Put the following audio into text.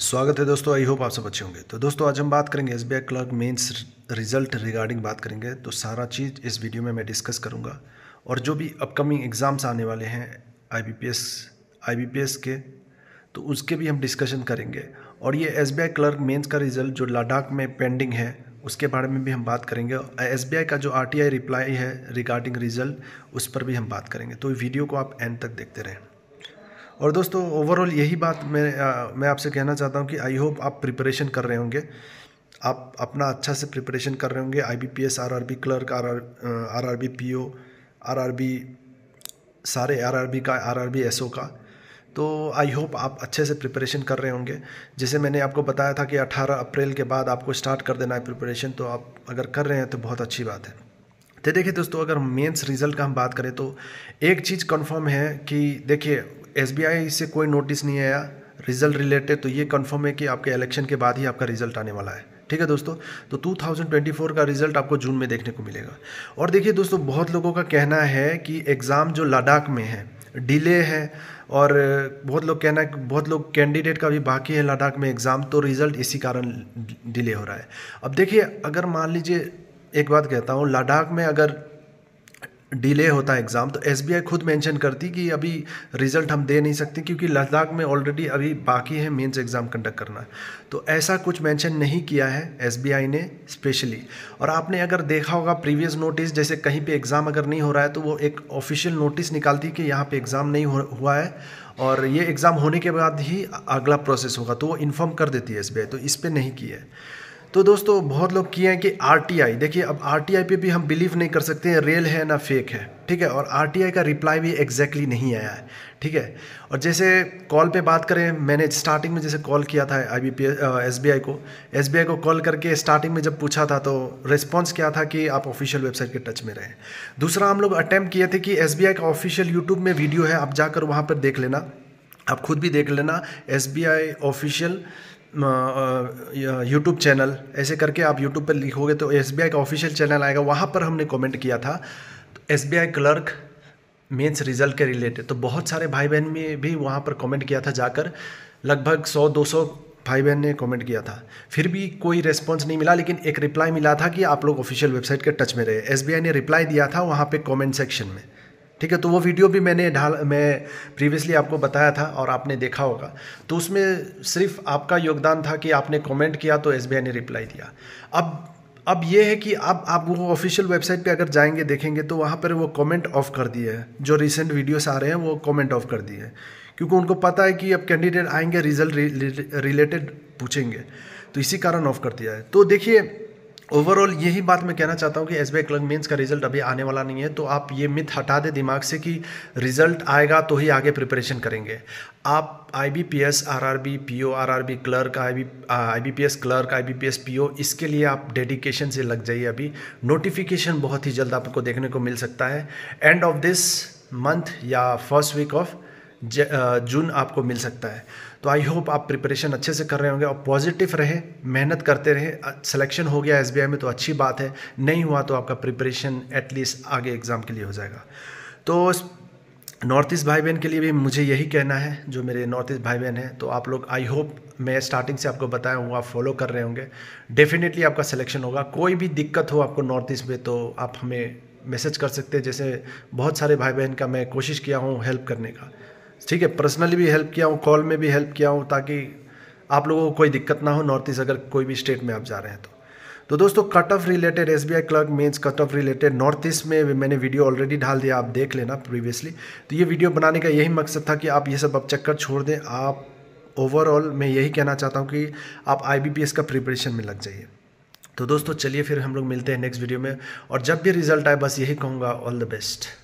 स्वागत है दोस्तों आई होप आप सब अच्छे होंगे तो दोस्तों आज हम बात करेंगे S B I clerk mains result regarding बात करेंगे तो सारा चीज़ इस वीडियो में मैं डिस्कस करूँगा और जो भी अपकमिंग एग्ज़ाम्स आने वाले हैं I B P S I B P S के तो उसके भी हम डिस्कशन करेंगे और ये S B I clerk mains का रिज़ल्ट जो लद्दाख में पेंडिंग है उसके बारे में भी हम बात करेंगे एस बी आई का जो आर टी आई रिप्लाई है रिगार्डिंग रिज़ल्ट उस पर भी हम बात करेंगे तो वीडियो को आप एंड तक देखते रहें और दोस्तों ओवरऑल यही बात मैं आ, मैं आपसे कहना चाहता हूँ कि आई होप आप प्रिपरेशन कर रहे होंगे आप अपना अच्छा से प्रिपरेशन कर रहे होंगे I B P S R R B clerk R R R R B P O R R B सारे आर आर बी का R R B S O का तो आई होप आप अच्छे से प्रिपरेशन कर रहे होंगे जैसे मैंने आपको बताया था कि 18 अप्रैल के बाद आपको स्टार्ट कर देना है प्रिपरेशन तो आप अगर कर रहे हैं तो बहुत अच्छी बात है तो देखिए दोस्तों अगर मेंस रिज़ल्ट का हम बात करें तो एक चीज़ कंफर्म है कि देखिए आई से कोई नोटिस नहीं आया रिजल्ट रिलेटेड तो ये कन्फर्म है कि आपके इलेक्शन के बाद ही आपका रिजल्ट आने वाला है ठीक है दोस्तों तो 2024 का रिजल्ट आपको जून में देखने को मिलेगा और देखिए दोस्तों बहुत लोगों का कहना है कि एग्ज़ाम जो लद्दाख में है डिले है और बहुत लोग कहना है बहुत लोग कैंडिडेट का भी बाकी है लद्दाख में एग्ज़ाम तो रिज़ल्ट इसी कारण डिले हो रहा है अब देखिए अगर मान लीजिए एक बात कहता हूँ लद्दाख में अगर डिले होता है एग्ज़ाम तो एस खुद मेंशन करती कि अभी रिज़ल्ट हम दे नहीं सकते क्योंकि लद्दाख में ऑलरेडी अभी बाकी है मेंस एग्ज़ाम कंडक्ट करना तो ऐसा कुछ मेंशन नहीं किया है एस ने स्पेशली और आपने अगर देखा होगा प्रीवियस नोटिस जैसे कहीं पे एग्ज़ाम अगर नहीं हो रहा है तो वो एक ऑफिशियल नोटिस निकालती कि यहाँ पे एग्ज़ाम नहीं हुआ है और ये एग्ज़ाम होने के बाद ही अगला प्रोसेस होगा तो वो इन्फॉर्म कर देती है एस तो इस पर नहीं किया है तो दोस्तों बहुत लोग किए हैं कि आर देखिए अब आर पे भी हम बिलीव नहीं कर सकते हैं रियल है ना फेक है ठीक है और आर का रिप्लाई भी एग्जैक्टली exactly नहीं आया है ठीक है और जैसे कॉल पे बात करें मैंने स्टार्टिंग में जैसे कॉल किया था आई बी को एस को कॉल करके स्टार्टिंग में जब पूछा था तो रिस्पॉन्स क्या था कि आप ऑफिशियल वेबसाइट के टच में रहें दूसरा हम लोग अटैम्प्ट किए थे कि एस का ऑफिशियल यूट्यूब में वीडियो है आप जाकर वहाँ पर देख लेना आप खुद भी देख लेना S B I official YouTube channel ऐसे करके आप यूट्यूब पर लिखोगे तो एस का ऑफिशियल चैनल आएगा वहाँ पर हमने कॉमेंट किया था S B I clerk mains result के रिलेटेड तो बहुत सारे भाई बहन में भी वहाँ पर कमेंट किया था जाकर लगभग 100 200 भाई बहन ने कमेंट किया था फिर भी कोई रेस्पॉन्स नहीं मिला लेकिन एक रिप्लाई मिला था कि आप लोग ऑफिशियल वेबसाइट के टच में रहे एस ने रिप्लाई दिया था वहाँ पे कमेंट सेक्शन में ठीक है तो वो वीडियो भी मैंने ढाल मैं प्रीवियसली आपको बताया था और आपने देखा होगा तो उसमें सिर्फ आपका योगदान था कि आपने कमेंट किया तो एस ने रिप्लाई दिया अब अब ये है कि अब आप वो ऑफिशियल वेबसाइट पे अगर जाएंगे देखेंगे तो वहाँ पर वो कमेंट ऑफ कर दिए हैं जो रिसेंट वीडियोस आ रहे हैं वो कमेंट ऑफ कर दिए हैं क्योंकि उनको पता है कि अब कैंडिडेट आएंगे रिजल्ट रिलेटेड पूछेंगे तो इसी कारण ऑफ कर दिया है तो देखिए ओवरऑल यही बात मैं कहना चाहता हूँ कि एस बी क्लर्क मीन्स का रिजल्ट अभी आने वाला नहीं है तो आप ये मिथ हटा दें दिमाग से कि रिजल्ट आएगा तो ही आगे प्रिपरेशन करेंगे आप I B P S R R B P O R R B clerk I B I B P S clerk I B P S P O इसके लिए आप डेडिकेशन से लग जाइए अभी नोटिफिकेशन बहुत ही जल्द आपको देखने को मिल सकता है एंड ऑफ दिस मंथ या फर्स्ट वीक ऑफ जून आपको मिल सकता है तो आई होप आप प्रिपरेशन अच्छे से कर रहे होंगे और पॉजिटिव रहे मेहनत करते रहे सिलेक्शन हो गया एस में तो अच्छी बात है नहीं हुआ तो आपका प्रिपरेशन एटलीस्ट आगे एग्ज़ाम के लिए हो जाएगा तो नॉर्थ ईस्ट भाई बहन के लिए भी मुझे यही कहना है जो मेरे नॉर्थ ईस्ट भाई बहन हैं तो आप लोग आई होप मैं स्टार्टिंग से आपको बताया हूँ आप फॉलो कर रहे होंगे डेफिनेटली आपका सिलेक्शन होगा कोई भी दिक्कत हो आपको नॉर्थ ईस्ट में तो आप हमें मैसेज कर सकते हैं जैसे बहुत सारे भाई बहन का मैं कोशिश किया हूँ हेल्प करने का ठीक है पर्सनली भी हेल्प किया हूँ कॉल में भी हेल्प किया हूँ ताकि आप लोगों को कोई दिक्कत ना हो नॉर्थ ईस्ट अगर कोई भी स्टेट में आप जा रहे हैं तो तो दोस्तों cut off related S B I clerk mains cut off related north east में मैंने वीडियो ऑलरेडी डाल दिया आप देख लेना प्रीवियसली तो ये वीडियो बनाने का यही मकसद था कि आप ये सब अब चक्कर छोड़ दें आप ओवरऑल मैं यही कहना चाहता हूँ कि आप आई बी पी एस का प्रिपरेशन में लग जाइए तो दोस्तों चलिए फिर हम लोग मिलते हैं नेक्स्ट वीडियो में और जब भी रिजल्ट आए बस यही कहूँगा ऑल द बेस्ट